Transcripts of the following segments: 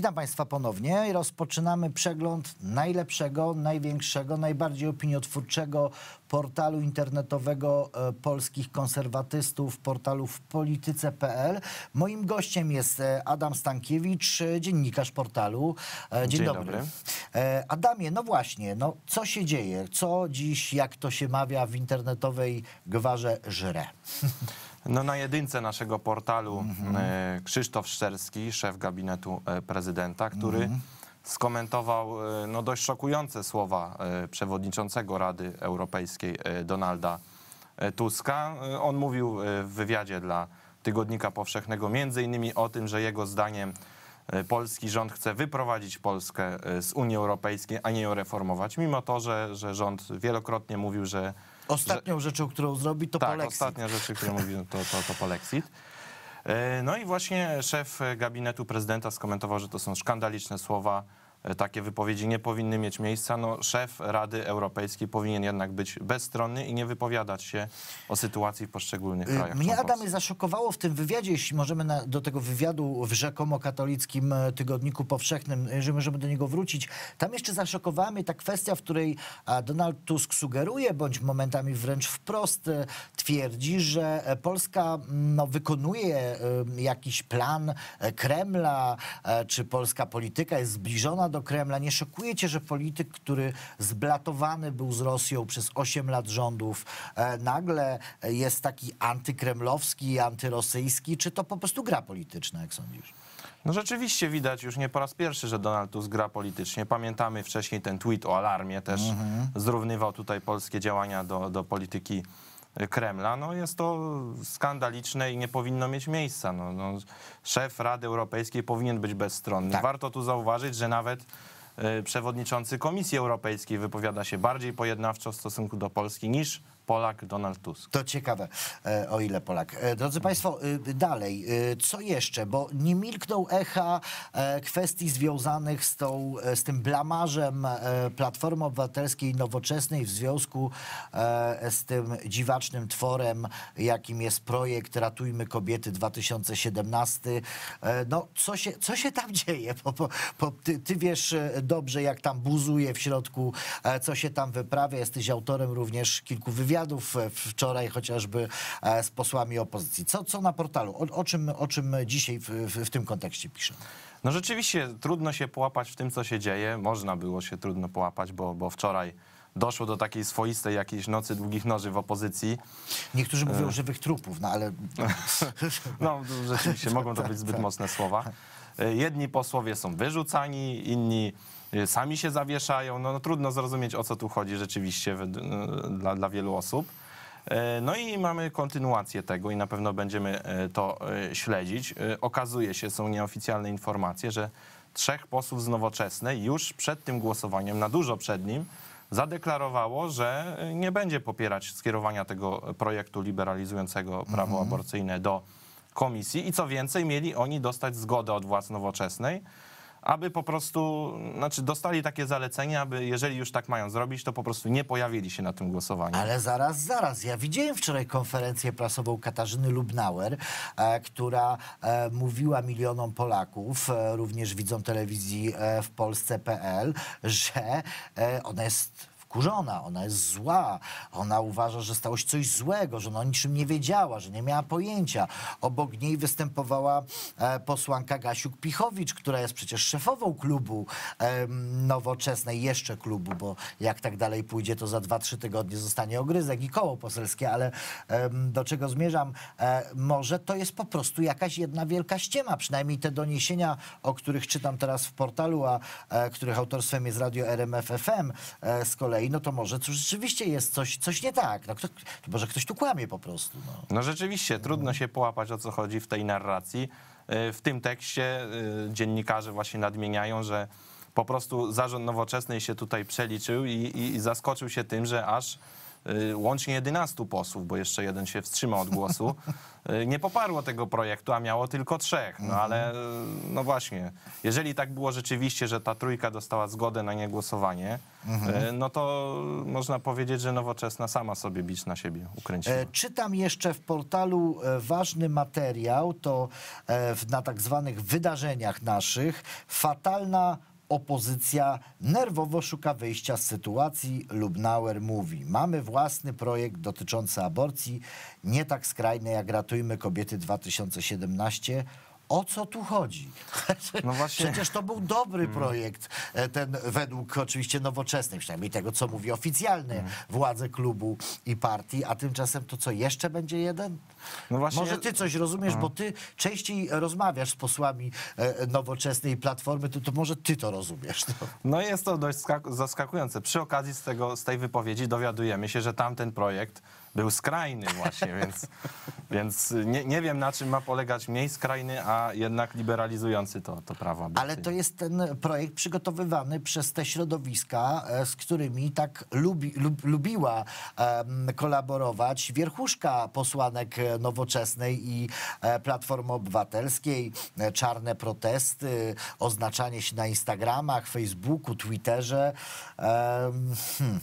Witam Państwa ponownie. Rozpoczynamy przegląd najlepszego, największego, najbardziej opiniotwórczego portalu internetowego e, polskich konserwatystów, portalu w polityce.pl. Moim gościem jest e, Adam Stankiewicz, e, dziennikarz portalu. Dzień, Dzień dobry. dobry. Adamie, no właśnie, no co się dzieje? Co dziś, jak to się mawia w internetowej gwarze żre? No na jedynce naszego portalu mhm. e, Krzysztof Szczerski, szef gabinetu e, prezydenta, który mhm. skomentował e, no, dość szokujące słowa przewodniczącego Rady Europejskiej Donalda Tuska. On mówił w wywiadzie dla Tygodnika Powszechnego między innymi o tym, że jego zdaniem polski rząd chce wyprowadzić Polskę z Unii Europejskiej, a nie ją reformować, mimo to, że, że rząd wielokrotnie mówił, że Ostatnią że, rzeczą, którą zrobi, to tak, polexit. Tak, ostatnia rzecz, którą mówi, to, to, to polexit. E, no i właśnie szef gabinetu prezydenta skomentował, że to są skandaliczne słowa E, takie wypowiedzi nie powinny mieć miejsca. No, szef Rady Europejskiej powinien jednak być bezstronny i nie wypowiadać się o sytuacji w poszczególnych y, krajach. Mnie Adamie zaszokowało w tym wywiadzie, jeśli możemy na, do tego wywiadu w rzekomo katolickim e, tygodniku powszechnym, e, że możemy do niego wrócić. Tam jeszcze zaszokowała mnie ta kwestia, w której Donald Tusk sugeruje, bądź momentami wręcz wprost twierdzi, że Polska no, wykonuje jakiś plan Kremla, czy polska polityka jest zbliżona do Kremla. Nie szokujecie, że polityk, który zblatowany był z Rosją przez 8 lat rządów, e, nagle jest taki antykremlowski, antyrosyjski? Czy to po prostu gra polityczna, jak sądzisz? No rzeczywiście widać już nie po raz pierwszy, że Donald Tusk gra politycznie. Pamiętamy wcześniej ten tweet o alarmie, też mm -hmm. zrównywał tutaj polskie działania do, do polityki Kremla, no jest to skandaliczne i nie powinno mieć miejsca. No, no szef Rady Europejskiej powinien być bezstronny. Tak. Warto tu zauważyć, że nawet y, przewodniczący Komisji Europejskiej wypowiada się bardziej pojednawczo w stosunku do Polski niż Polak Donald Tusk. To ciekawe, e, o ile Polak. E, drodzy Państwo, e, dalej, co jeszcze? Bo nie milknął echa kwestii związanych z, tą, z tym blamarzem Platformy Obywatelskiej Nowoczesnej w związku z tym dziwacznym tworem, jakim jest projekt Ratujmy Kobiety 2017. No, co się, co się tam dzieje? Bo, bo, bo ty, ty wiesz dobrze, jak tam buzuje w środku, co się tam wyprawia. Jesteś autorem również kilku wywiadów wywiadów e, wczoraj chociażby e, z posłami opozycji. Co, co na portalu? O, o czym, o czym dzisiaj w, w, w tym kontekście piszą? No rzeczywiście trudno się połapać w tym, co się dzieje. Można było się trudno połapać, bo, bo wczoraj doszło do takiej swoistej jakiejś nocy długich noży w opozycji. Niektórzy mówią e. żywych trupów, no ale... no rzeczywiście, mogą to być zbyt tak, tak. mocne słowa. E, jedni posłowie są wyrzucani, inni e, sami się zawieszają. No, no trudno zrozumieć, o co tu chodzi rzeczywiście e, dla, dla wielu osób. No i mamy kontynuację tego i na pewno będziemy to śledzić. Okazuje się, są nieoficjalne informacje, że trzech posłów z Nowoczesnej już przed tym głosowaniem, na dużo przed nim, zadeklarowało, że nie będzie popierać skierowania tego projektu liberalizującego prawo mhm. aborcyjne do komisji i co więcej, mieli oni dostać zgodę od władz nowoczesnej, aby po prostu, znaczy dostali takie zalecenia, aby jeżeli już tak mają zrobić, to po prostu nie pojawili się na tym głosowaniu. Ale zaraz, zaraz. Ja widziałem wczoraj konferencję prasową Katarzyny Lubnauer, e, która e, mówiła milionom Polaków, e, również widzą telewizji w Polsce.pl, że ona jest wkurzona, ona jest zła, ona uważa, że stało się coś złego, że ona o niczym nie wiedziała, że nie miała pojęcia. Obok niej występowała e, posłanka Gasiuk-Pichowicz, która jest przecież szefową klubu e, nowoczesnej, jeszcze klubu, bo jak tak dalej pójdzie, to za 2-3 tygodnie zostanie ogryzek i koło poselskie, ale do czego zmierzam, e, może to jest po prostu jakaś jedna wielka ściema, przynajmniej te doniesienia, o których czytam teraz w portalu, a których autorstwem jest radio RMF FM z kolei no to może cóż, rzeczywiście jest coś, coś nie tak. No, kto, może ktoś tu kłamie po prostu. No, no rzeczywiście, trudno się połapać o co chodzi w tej narracji. E, w tym tekście e, dziennikarze właśnie nadmieniają, że po prostu zarząd nowoczesnej się tutaj przeliczył i, i, i zaskoczył się tym, że aż Y, łącznie 11 posłów, bo jeszcze jeden się wstrzymał od głosu, y, nie poparło tego projektu, a miało tylko trzech. No ale mhm. y, no właśnie, jeżeli tak było rzeczywiście, że ta trójka dostała zgodę na niegłosowanie, mhm. no to można powiedzieć, że nowoczesna sama sobie bicz na siebie ukręciła. E, Czytam jeszcze w portalu e, ważny materiał, to e, na tak zwanych wydarzeniach naszych fatalna opozycja nerwowo szuka wyjścia z sytuacji. Lubnauer mówi: Mamy własny projekt dotyczący aborcji, nie tak skrajny jak Ratujmy Kobiety 2017 o co tu chodzi? No właśnie. Przecież to był dobry mm. projekt, e, ten według oczywiście nowoczesnych, przynajmniej tego, co mówi oficjalne mm. władze klubu i partii, a tymczasem to co, jeszcze będzie jeden? No właśnie... Może ty coś rozumiesz, bo no. ty częściej rozmawiasz z posłami e, nowoczesnej Platformy, to, to może ty to rozumiesz. No, no jest to dość zaskakujące. Przy okazji z, tego, z tej wypowiedzi dowiadujemy się, że tamten projekt był skrajny właśnie, więc, więc nie, nie wiem na czym ma polegać mniej skrajny, a jednak liberalizujący to, to prawo. Ale to jest ten projekt przygotowywany przez te środowiska, e, z którymi tak lubi, lub, lubiła kolaborować wierchuszka posłanek e, Nowoczesnej i e, Platformy Obywatelskiej, czarne protesty, oznaczanie się na Instagramach, Facebooku, Twitterze. Hmm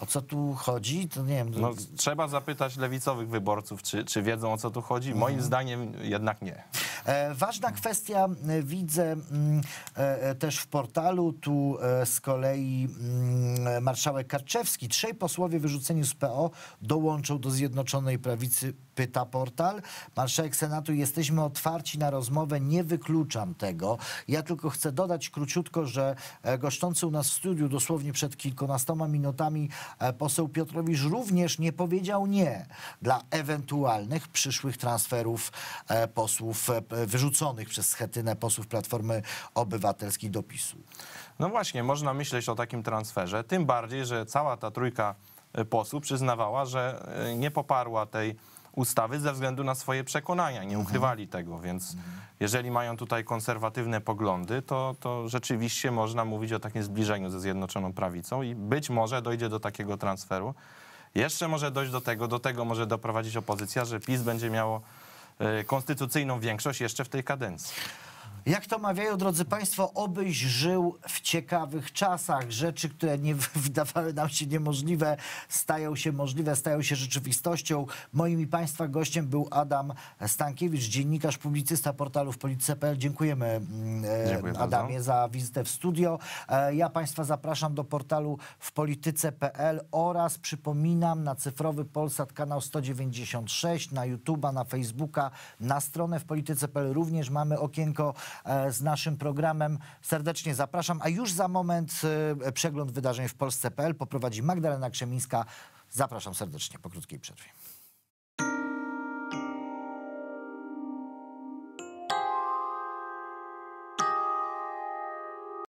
o co tu chodzi, to nie wiem. No, trzeba zapytać lewicowych wyborców, czy, czy wiedzą o co tu chodzi. Moim mhm. zdaniem jednak nie. E, ważna kwestia e, widzę mm, e, też w portalu, tu z kolei mm, marszałek Karczewski. Trzej posłowie wyrzuceni z PO dołączą do Zjednoczonej Prawicy, pyta portal. Marszałek Senatu, jesteśmy otwarci na rozmowę, nie wykluczam tego. Ja tylko chcę dodać króciutko, że goszczący u nas w studiu dosłownie przed kilkunastoma minutami poseł Piotrowicz również nie powiedział nie dla ewentualnych przyszłych transferów posłów E, wyrzuconych przez schetynę posłów Platformy Obywatelskiej do PiSu. No właśnie, można myśleć o takim transferze, tym bardziej, że cała ta trójka e, posłów przyznawała, że e, nie poparła tej ustawy ze względu na swoje przekonania, nie mhm. ukrywali mhm. tego, więc mhm. jeżeli mają tutaj konserwatywne poglądy, to, to rzeczywiście można mówić o takim zbliżeniu ze Zjednoczoną Prawicą i być może dojdzie do takiego transferu. Jeszcze może dojść do tego, do tego może doprowadzić opozycja, że PiS będzie miało E, konstytucyjną większość jeszcze w tej kadencji. Jak to mawiają, drodzy Państwo, obyś żył w ciekawych czasach. Rzeczy, które nie wydawały nam się niemożliwe, stają się możliwe, stają się rzeczywistością. Moim i Państwa gościem był Adam Stankiewicz, dziennikarz, publicysta portalu w polityce.pl. Dziękujemy mm, e, Dziękuję Adamie bardzo. za wizytę w studio. E, ja Państwa zapraszam do portalu w polityce.pl oraz przypominam na cyfrowy Polsat kanał 196, na YouTube'a, na Facebooka, na stronę w polityce.pl również mamy okienko E, z naszym programem. Serdecznie zapraszam, a już za moment e, przegląd wydarzeń w Polsce.pl poprowadzi Magdalena Krzemińska. Zapraszam serdecznie po krótkiej przerwie.